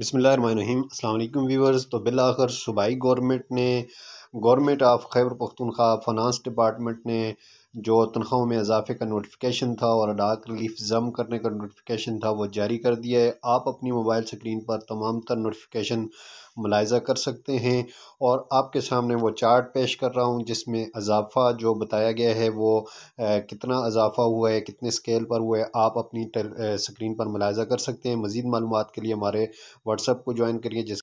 बसमीम अल्लाम वीवर्स तो बिल आखिर सूबाई गवर्नमेंट ने government of Khyber Pakhtunkhwa finance department ने जो तनख्वाहों में इजाफे का नोटिफिकेशन था और डाक रिलीफ जम करने का नोटिफिकेशन था वो जारी कर दिया है आप अपनी मोबाइल स्क्रीन पर तमाम तर नोटिफिकेशन मुलायजा कर सकते हैं और आपके सामने वो चार्ट पेश कर रहा हूँ जिसमें इजाफा जो बताया गया है वो ए, कितना इजाफा हुआ है कितने स्केल पर हुआ है आप अपनी स्क्रीन पर मुलायजा कर सकते हैं मज़ीद मालूम के लिए हमारे व्हाट्सएप को ज्वाइन करिए जिस